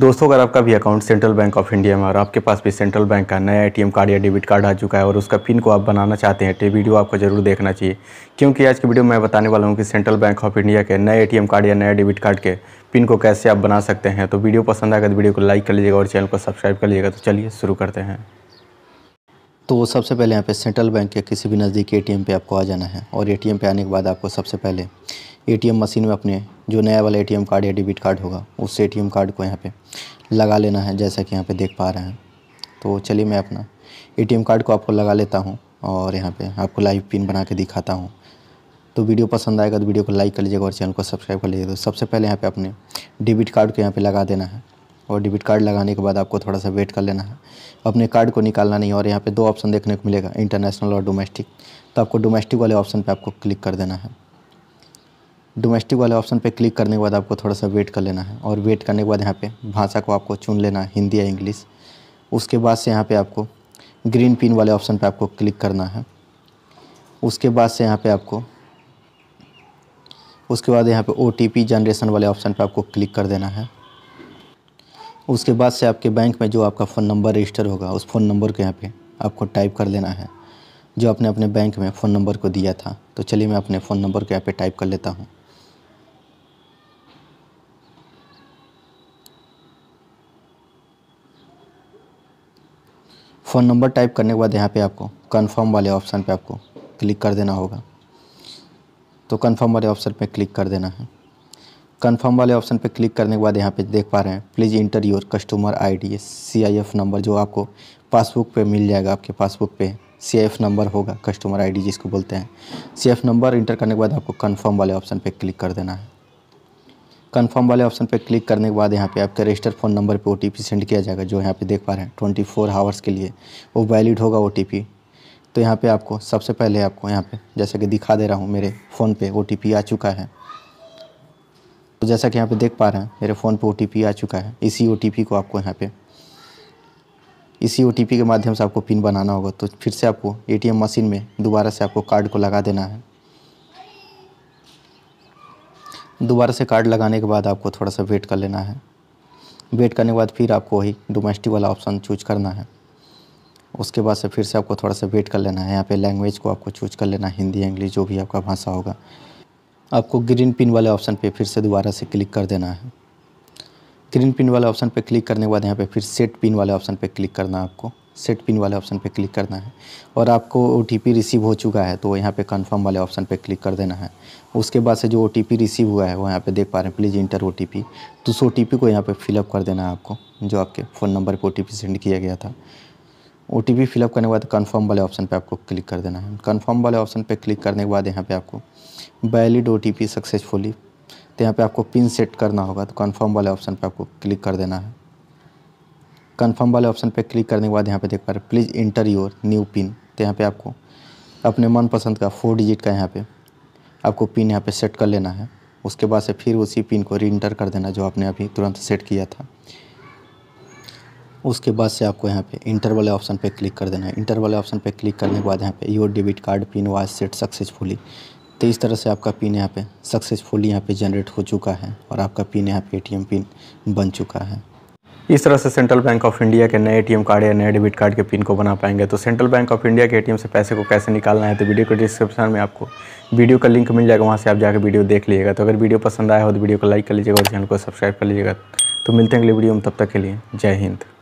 दोस्तों अगर आपका भी account central bank of India में और आपके पास भी सेंट्रल बैंक का नया एटीएम कार्ड या डेबिट कार्ड आ चुका है और उसका पिन को आप बनाना चाहते हैं तो वीडियो आपको जरूर देखना चाहिए क्योंकि आज की वीडियो में मैं बताने वाला हूँ कि सेंट्रल बैंक ऑफ इंडिया के नए ए कार्ड या नया डेबिट कार्ड के पिन को कैसे आप बना सकते हैं तो वीडियो पसंद आएगा तो वीडियो को लाइक कर लीजिएगा और चैनल को सब्सक्राइब कर लीजिएगा तो चलिए शुरू करते हैं तो सबसे पहले यहाँ पे सेंट्रल बैंक के किसी भी नज़दीकी ए पे आपको आ जाना है और ए पे आने के बाद आपको सबसे पहले ए मशीन में अपने जो नया वाला एटीएम कार्ड या डेबिट कार्ड होगा उस एटीएम कार्ड को यहाँ पे लगा लेना है जैसा कि यहाँ पे देख पा रहे हैं तो चलिए मैं अपना एटीएम कार्ड को आपको लगा लेता हूँ और यहाँ पे आपको लाइव पिन बना के दिखाता हूँ तो वीडियो पसंद आएगा तो वीडियो को लाइक कर लीजिएगा और चैनल को सब्सक्राइब कर लीजिएगा तो सबसे पहले यहाँ पर अपने डेबिट कार्ड को यहाँ पर लगा देना है और डेबिट कार्ड लगाने के बाद आपको थोड़ा सा वेट कर लेना है अपने कार्ड को निकालना नहीं और यहाँ पर दो ऑप्शन देखने को मिलेगा इंटरनेशनल और डोमेस्टिक तो आपको डोमेस्टिक वाले ऑप्शन पर आपको क्लिक कर देना है डोमेस्टिक वाले ऑप्शन पे क्लिक करने के बाद आपको थोड़ा सा वेट कर लेना है और वेट करने के बाद यहाँ पे भाषा को आपको चुन लेना है हिंदी या इंग्लिश उसके बाद से यहाँ पे आपको ग्रीन पिन वाले ऑप्शन पे आपको क्लिक करना है उसके बाद से यहाँ पे आपको उसके बाद यहाँ पे ओ जनरेशन वाले ऑप्शन पर आपको क्लिक कर देना है उसके बाद से आपके बैंक में जो आपका फ़ोन नंबर रजिस्टर होगा उस फ़ोन नंबर को यहाँ पर आपको टाइप कर लेना है जो आपने अपने बैंक में फ़ोन नंबर को दिया था तो चलिए मैं अपने फ़ोन नंबर को यहाँ पर टाइप कर लेता हूँ फ़ोन नंबर टाइप करने के बाद यहाँ पे आपको कंफर्म वाले ऑप्शन पे आपको क्लिक कर देना होगा तो कंफर्म वाले ऑप्शन पे क्लिक कर देना है कंफर्म वाले ऑप्शन पे क्लिक करने के बाद यहाँ पे देख पा रहे हैं please enter your customer ID CIF number जो आपको पासबुक पे मिल जाएगा आपके पासबुक पे एफ नंबर होगा कस्टमर डी जिसको बोलते हैं एफ नंबर इंटर करने के बाद आपको कन्फर्म वाले ऑप्शन पर क्लिक कर देना है कंफर्म वाले ऑप्शन पर क्लिक करने के बाद यहाँ पे आपके रजिस्टर फ़ोन नंबर पे ओटीपी सेंड किया जाएगा जो यहाँ पे देख पा रहे हैं ट्वेंटी फोर हावर्स के लिए वो वैलिड होगा ओटीपी तो यहाँ पे आपको सबसे पहले आपको यहाँ पे जैसा कि दिखा दे रहा हूँ मेरे फ़ोन पे ओटीपी आ चुका है तो जैसा कि यहाँ पे देख पा रहे हैं मेरे फ़ोन पर ओ आ चुका है इसी ओ को आपको यहाँ पर इसी ओ के माध्यम से आपको पिन बनाना होगा तो फिर से आपको ए मशीन में दोबारा से आपको कार्ड को लगा देना है दोबारा से कार्ड लगाने के बाद आपको थोड़ा सा वेट कर लेना है वेट करने के बाद फिर आपको वही डोमेस्टिक वाला ऑप्शन चूज करना है उसके बाद से फिर से आपको थोड़ा सा वेट कर लेना है यहाँ पे लैंग्वेज को आपको चूज कर लेना है हिंदी इंग्लिश जो भी आपका भाषा होगा आपको ग्रीन पिन वाले ऑप्शन पे फिर से दोबारा से क्लिक कर देना है ग्रीन पिन वाले ऑप्शन पे क्लिक करने के बाद यहाँ पे फिर सेट पिन वाले ऑप्शन पे क्लिक करना है आपको सेट पिन वाले ऑप्शन पे क्लिक करना है और आपको ओ रिसीव हो चुका है तो यहाँ पे कंफर्म वाले ऑप्शन पे क्लिक कर देना है उसके बाद से जो ओ रिसीव हुआ है वो यहाँ पे देख पा रहे हैं please enter O T P तो उस ओ को यहाँ पे फिलअप कर देना है आपको जो आपके फ़ोन नंबर पर ओ सेंड किया गया था ओ टी पी फिलअप करने के बाद कन्फर्म वाले ऑप्शन पर आपको क्लिक कर देना है कन्फर्म वाले ऑप्शन पर क्लिक करने के बाद यहाँ पर आपको वैलिड ओ सक्सेसफुली तो यहाँ पर आपको पिन सेट करना होगा तो कन्फर्म वाले ऑप्शन पर आपको क्लिक कर देना है कंफर्म वाले ऑप्शन पे क्लिक करने के बाद यहाँ पे देख पा रहे please enter your new pin तो यहाँ पे आपको अपने मनपसंद का फोर डिजिट का यहाँ पे आपको पिन यहाँ पे सेट कर लेना है उसके बाद से फिर उसी पिन को री इंटर कर देना जो आपने अभी तुरंत सेट किया था उसके बाद से आपको यहाँ पे इंटर वाले ऑप्शन पे क्लिक कर देना है इंटर वाले ऑप्शन पे क्लिक करने के बाद यहाँ पे your debit card pin was set successfully तो इस तरह से आपका पिन यहाँ पे सक्सेसफुली यहाँ पे जनरेट हो चुका है और आपका पिन यहाँ पे एटीएम पिन बन चुका है इस तरह से सेंट्रल बैंक ऑफ इंडिया के नए एटीएम कार्ड या नए डेबिट कार्ड के पिन को बना पाएंगे तो सेंट्रल बैंक ऑफ इंडिया के एटीएम से पैसे को कैसे निकालना है तो वीडियो के डिस्क्रिप्शन में आपको वीडियो का लिंक मिल जाएगा वहाँ से आप जाकर वीडियो देख लीजिएगा तो अगर वीडियो पसंद आया हो तो वीडियो को लाइक कर लीजिएगा और चैनल को सब्सक्राइब कर लीजिएगा तो मिलते हैं अगले वीडियो में तब तक के लिए जय हिंद